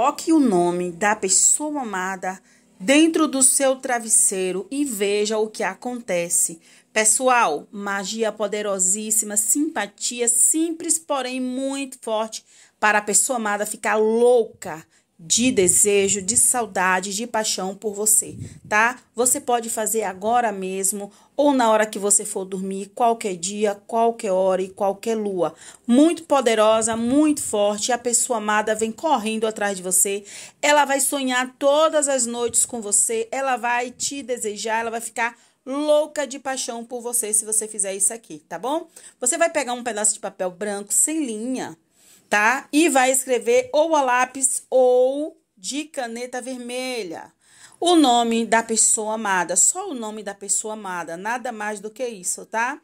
Coloque o nome da pessoa amada dentro do seu travesseiro e veja o que acontece. Pessoal, magia poderosíssima, simpatia simples, porém muito forte para a pessoa amada ficar louca de desejo, de saudade, de paixão por você, tá? Você pode fazer agora mesmo ou na hora que você for dormir, qualquer dia, qualquer hora e qualquer lua. Muito poderosa, muito forte, a pessoa amada vem correndo atrás de você. Ela vai sonhar todas as noites com você, ela vai te desejar, ela vai ficar louca de paixão por você se você fizer isso aqui, tá bom? Você vai pegar um pedaço de papel branco sem linha, tá? E vai escrever ou a lápis ou de caneta vermelha. O nome da pessoa amada, só o nome da pessoa amada, nada mais do que isso, tá?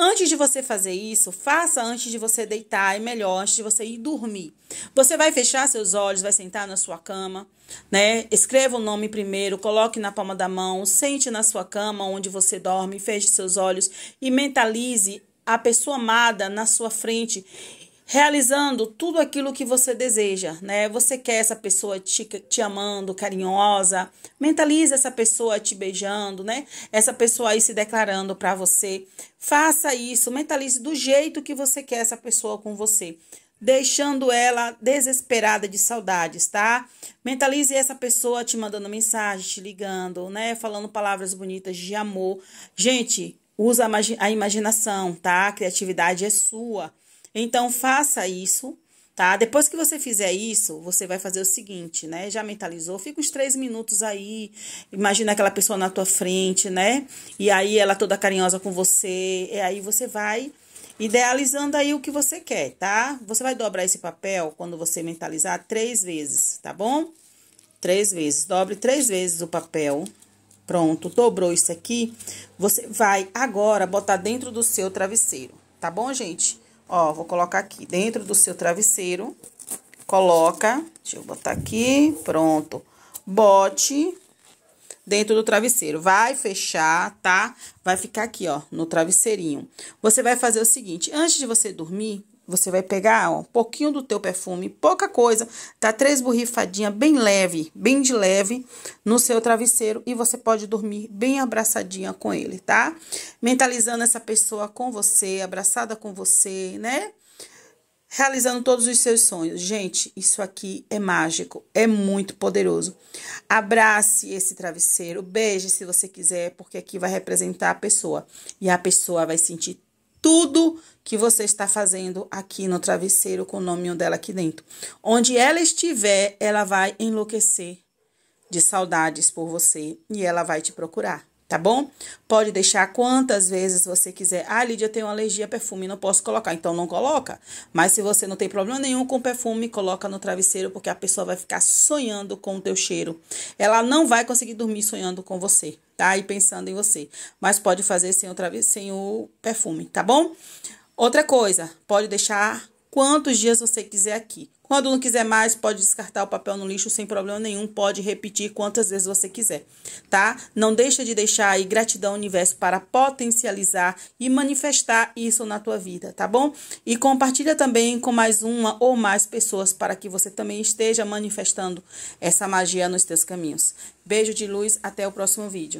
Antes de você fazer isso, faça antes de você deitar, é melhor, antes de você ir dormir. Você vai fechar seus olhos, vai sentar na sua cama, né? Escreva o nome primeiro, coloque na palma da mão, sente na sua cama onde você dorme, feche seus olhos e mentalize a pessoa amada na sua frente realizando tudo aquilo que você deseja, né? Você quer essa pessoa te, te amando, carinhosa, mentalize essa pessoa te beijando, né? Essa pessoa aí se declarando para você. Faça isso, mentalize do jeito que você quer essa pessoa com você deixando ela desesperada de saudades, tá? Mentalize essa pessoa te mandando mensagem, te ligando, né? Falando palavras bonitas de amor. Gente, usa a imaginação, tá? A criatividade é sua. Então, faça isso, tá? Depois que você fizer isso, você vai fazer o seguinte, né? Já mentalizou? Fica uns três minutos aí, imagina aquela pessoa na tua frente, né? E aí ela toda carinhosa com você, e aí você vai idealizando aí o que você quer, tá? Você vai dobrar esse papel quando você mentalizar três vezes, tá bom? Três vezes, dobre três vezes o papel. Pronto, dobrou isso aqui. Você vai agora botar dentro do seu travesseiro, tá bom, gente? Ó, vou colocar aqui dentro do seu travesseiro. Coloca, deixa eu botar aqui, pronto. Bote dentro do travesseiro. Vai fechar, tá? Vai ficar aqui, ó, no travesseirinho. Você vai fazer o seguinte, antes de você dormir, você vai pegar ó, um pouquinho do teu perfume, pouca coisa, dá tá três borrifadinhas bem leve, bem de leve, no seu travesseiro e você pode dormir bem abraçadinha com ele, tá? Mentalizando essa pessoa com você, abraçada com você, né? Realizando todos os seus sonhos. Gente, isso aqui é mágico, é muito poderoso. Abrace esse travesseiro, beije se você quiser, porque aqui vai representar a pessoa. E a pessoa vai sentir tudo que você está fazendo aqui no travesseiro com o nome dela aqui dentro. Onde ela estiver, ela vai enlouquecer de saudades por você e ela vai te procurar, tá bom? Pode deixar quantas vezes você quiser. Ah, Lídia, eu tenho alergia a perfume, não posso colocar. Então não coloca. Mas se você não tem problema nenhum com perfume, coloca no travesseiro porque a pessoa vai ficar sonhando com o teu cheiro. Ela não vai conseguir dormir sonhando com você tá? E pensando em você. Mas pode fazer sem o, sem o perfume, tá bom? Outra coisa, pode deixar quantos dias você quiser aqui. Quando não quiser mais, pode descartar o papel no lixo sem problema nenhum, pode repetir quantas vezes você quiser, tá? Não deixa de deixar aí gratidão universo para potencializar e manifestar isso na tua vida, tá bom? E compartilha também com mais uma ou mais pessoas para que você também esteja manifestando essa magia nos teus caminhos. Beijo de luz, até o próximo vídeo.